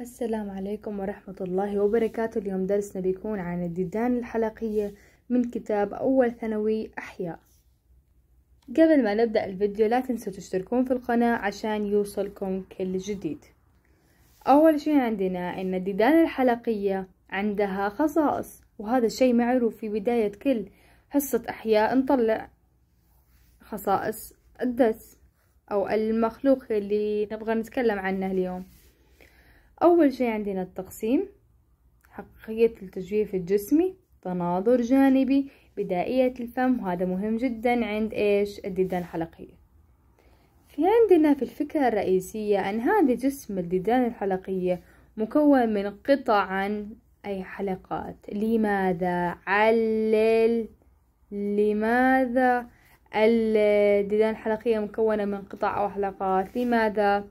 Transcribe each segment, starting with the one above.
السلام عليكم ورحمة الله وبركاته اليوم درسنا بيكون عن الديدان الحلقية من كتاب أول ثانوي أحياء قبل ما نبدأ الفيديو لا تنسوا تشتركون في القناة عشان يوصلكم كل جديد أول شيء عندنا أن الديدان الحلقية عندها خصائص وهذا الشيء معروف في بداية كل حصة أحياء نطلع خصائص الدس أو المخلوق اللي نبغى نتكلم عنه اليوم أول شي عندنا التقسيم حقيقية التجويف الجسمي تناظر جانبي بدائية الفم وهذا مهم جدا عند إيش الديدان الحلقية في عندنا في الفكرة الرئيسية أن هذا جسم الديدان الحلقية مكون من عن أي حلقات لماذا علل لماذا الديدان الحلقية مكونة من قطع أو حلقات لماذا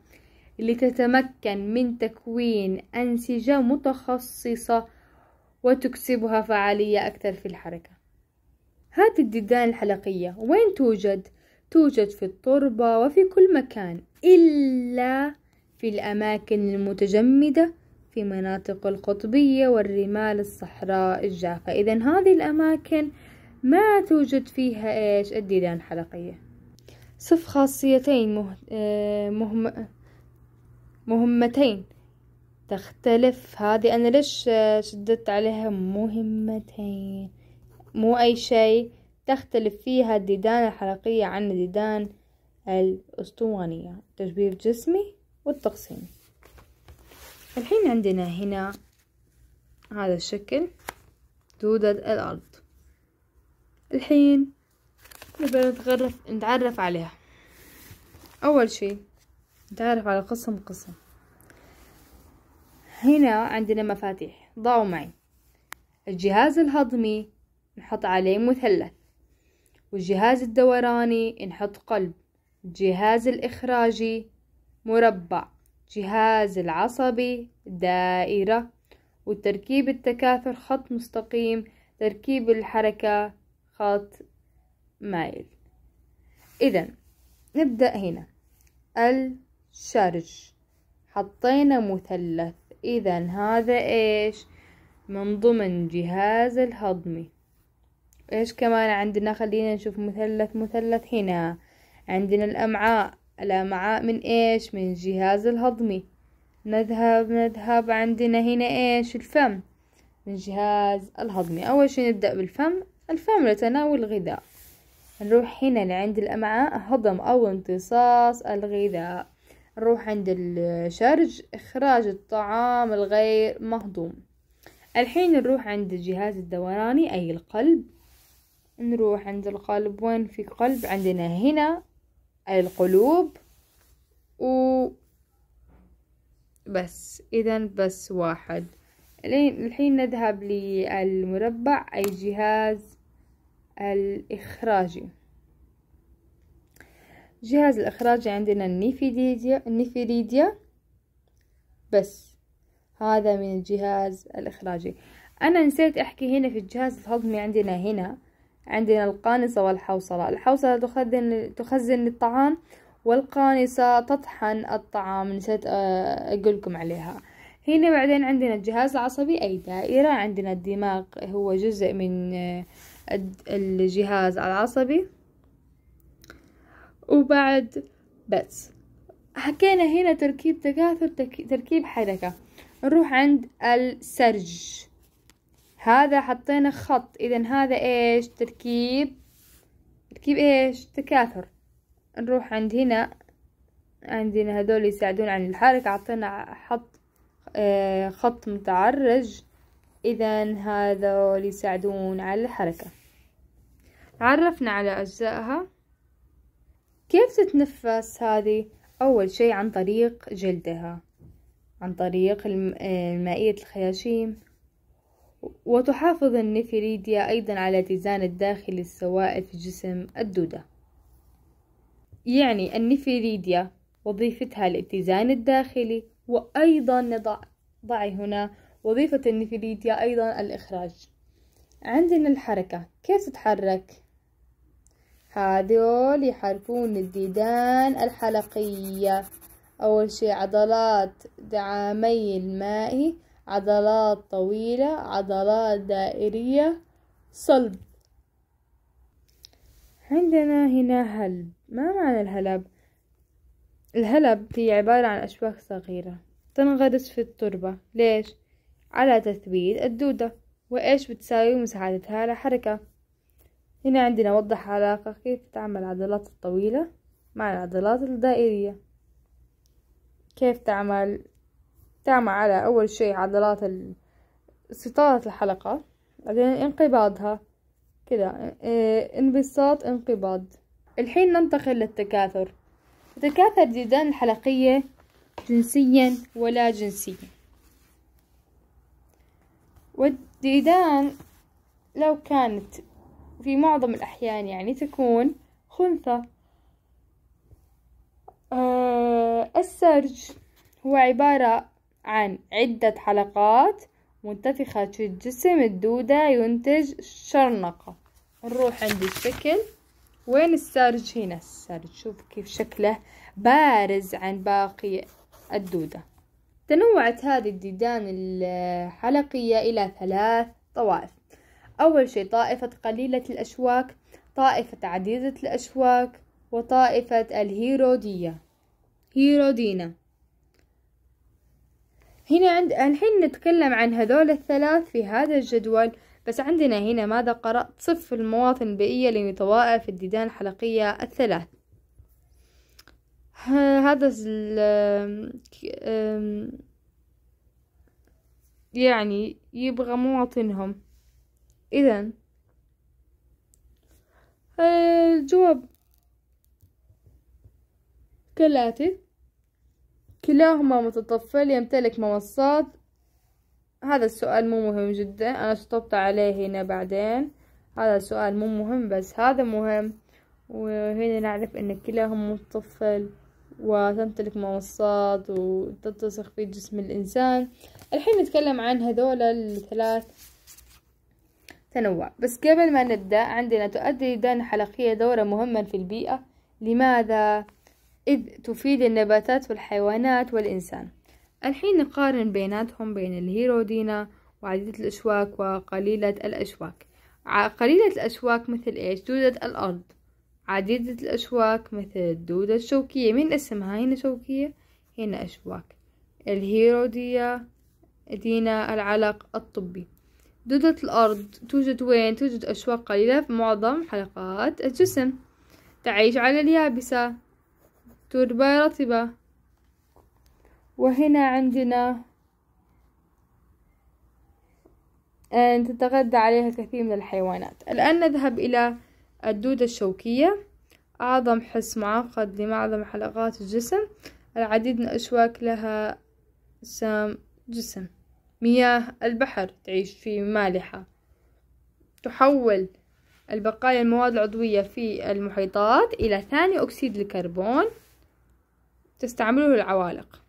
لتتمكن من تكوين أنسجة متخصصة وتكسبها فعالية أكثر في الحركة هات الديدان الحلقية وين توجد؟ توجد في التربة وفي كل مكان إلا في الأماكن المتجمدة في مناطق القطبية والرمال الصحراء الجافة إذا هذه الأماكن ما توجد فيها إيش الديدان الحلقية صف خاصيتين مه... آه، مهم... مهمتين تختلف هذه أنا ليش شددت عليها مهمتين مو أي شيء تختلف فيها الديدان الحلقية عن الديدان الأسطوانية تجبير جسمي والتقسيم الحين عندنا هنا هذا الشكل دودة الأرض الحين نبدأ نتعرف عليها أول شي تعرف على قسم قسم هنا عندنا مفاتيح ضعوا معي الجهاز الهضمي نحط عليه مثلث والجهاز الدوراني نحط قلب الجهاز الإخراجي مربع جهاز العصبي دائرة وتركيب التكاثر خط مستقيم تركيب الحركة خط مائل إذا نبدأ هنا ال شرج حطينا مثلث إذا هذا إيش من ضمن جهاز الهضمي إيش كمان عندنا خلينا نشوف مثلث مثلث هنا عندنا الأمعاء الأمعاء من إيش من جهاز الهضمي نذهب نذهب عندنا هنا إيش الفم من جهاز الهضمي أول شي نبدأ بالفم الفم لتناول الغذاء نروح هنا لعند الأمعاء هضم أو امتصاص الغذاء نروح عند الشرج إخراج الطعام الغير مهضوم الحين نروح عند الجهاز الدوراني أي القلب نروح عند القلب وين في قلب عندنا هنا أي القلوب و بس إذا بس واحد الحين نذهب للمربع أي جهاز الإخراجي جهاز الإخراج عندنا النيفيديديا النيفيريديا بس هذا من الجهاز الإخراجي أنا نسيت أحكي هنا في الجهاز الهضمي عندنا هنا عندنا القانصة والحوصلة الحوصلة تخزن, تخزن الطعام والقانصة تطحن الطعام نسيت آه، أقولكم عليها هنا بعدين عندنا الجهاز العصبي أي دائرة عندنا الدماغ هو جزء من آه، الجهاز العصبي وبعد بس حكينا هنا تركيب تكاثر تركيب حركة نروح عند السرج هذا حطينا خط اذا هذا ايش تركيب تركيب ايش تكاثر نروح عند هنا عندنا هذول يساعدون عن الحركة عطينا حط آه، خط متعرج اذا هذول يساعدون على الحركة عرفنا على اجزائها كيف تتنفس هذه أول شي عن طريق جلدها عن طريق آه، مائية الخياشيم وتحافظ النفريديا أيضا على اتزان الداخل السوائل في جسم الدودة يعني النفريديا وظيفتها الاتزان الداخلي وأيضا نضع ضعي هنا وظيفة النفريديا أيضا الإخراج عندنا الحركة كيف تتحرك هذول يحركون الديدان الحلقية أول شي عضلات دعامي المائي عضلات طويلة عضلات دائرية صلب عندنا هنا هلب ما معنى الهلب الهلب هي عبارة عن أشواك صغيرة تنغرس في التربة ليش؟ على تثبيت الدودة وإيش بتساوي مساعدتها على حركة هنا عندنا وضح علاقة كيف تعمل العضلات الطويلة مع العضلات الدائرية كيف تعمل تعمل على أول شيء عضلات سطالة الحلقة بعدين انقباضها كده إيه، انبساط انقباض الحين ننتقل للتكاثر تتكاثر ديدان الحلقية جنسيا ولا جنسيا والديدان لو كانت في معظم الأحيان يعني تكون خنثى أه السرج هو عبارة عن عدة حلقات منتفخة في الجسم الدودة ينتج شرنقة نروح عند الشكل وين السرج هنا السرج شوف كيف شكله بارز عن باقي الدودة تنوعت هذه الديدان الحلقية إلى ثلاث طوائف أول شيء طائفة قليلة الأشواك طائفة عديدة الأشواك وطائفة الهيرودية هيرودينا هنا عند الحين نتكلم عن هذول الثلاث في هذا الجدول بس عندنا هنا ماذا قرأت صف المواطن البيئية لطوائف الديدان الحلقية الثلاث هذا يعني يبغى مواطنهم إذا الجواب كالآتي كلاهما متطفل يمتلك منصات هذا السؤال مو مهم جدا أنا شطبت عليه هنا بعدين هذا السؤال مو مهم بس هذا مهم وهنا نعرف أن كلاهما متطفل وتمتلك منصات وتتسخ في جسم الإنسان الحين نتكلم عن هذول الثلاث تنوع بس قبل ما نبدأ عندنا تؤدي الإدانة الحلقية دورة مهما في البيئة لماذا؟ إذ تفيد النباتات والحيوانات والإنسان الحين نقارن بيناتهم بين الهيرودينا وعديدة الأشواك وقليلة الأشواك قليلة الأشواك مثل إيش؟ دودة الأرض عديدة الأشواك مثل الدودة الشوكية مين اسمها هنا شوكية هنا أشواك الهيرودية دينا العلق الطبي دودة الأرض توجد وين؟ توجد أشواك قليلة في معظم حلقات الجسم تعيش على اليابسة تربة رطبة وهنا عندنا أن تتغذى عليها كثير من الحيوانات الآن نذهب إلى الدودة الشوكية أعظم حس معقد لمعظم حلقات الجسم العديد من الأشواك لها سام جسم مياه البحر تعيش فيه مالحة تحول البقايا المواد العضوية في المحيطات إلى ثاني أكسيد الكربون تستعمله العوالق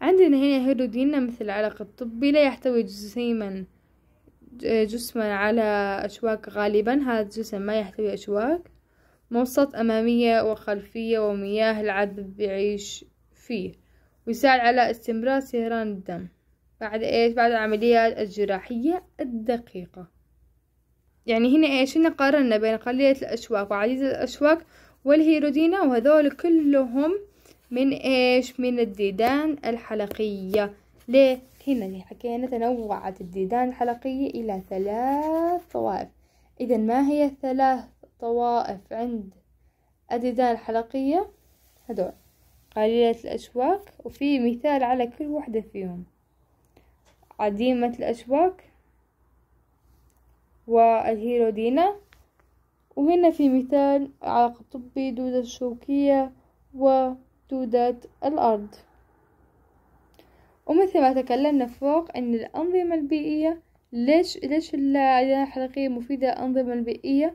عندنا هنا هيدروجين مثل العلق الطبي لا يحتوي جسيما جسما على أشواك غالبا هذا الجسم ما يحتوي أشواك موسط أمامية وخلفية ومياه العذب يعيش فيه ويساعد على استمرار سهران الدم بعد ايش بعد العمليات الجراحية الدقيقة يعني هنا ايش هنا قارنا بين قليلة الاشواك وعديد الاشواك والهيرودينا وهذول كلهم من ايش من الديدان الحلقية ليه هنا اللي حكينا تنوعت الديدان الحلقية الى ثلاث طوائف اذا ما هي الثلاث طوائف عند الديدان الحلقية هذول قليلة الأشواك وفي مثال على كل واحدة فيهم عديمة الأشواك والهيرودينا وهنا في مثال على طبي دودة الشوكية ودودة الأرض ومثل ما تكلمنا فوق أن الأنظمة البيئية ليش ليش العيادة الحلقية مفيدة الأنظمة البيئية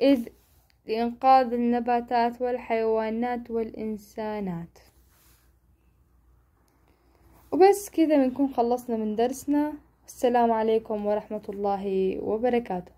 إذ لإنقاذ النباتات والحيوانات والإنسانات وبس كده بنكون خلصنا من درسنا السلام عليكم ورحمة الله وبركاته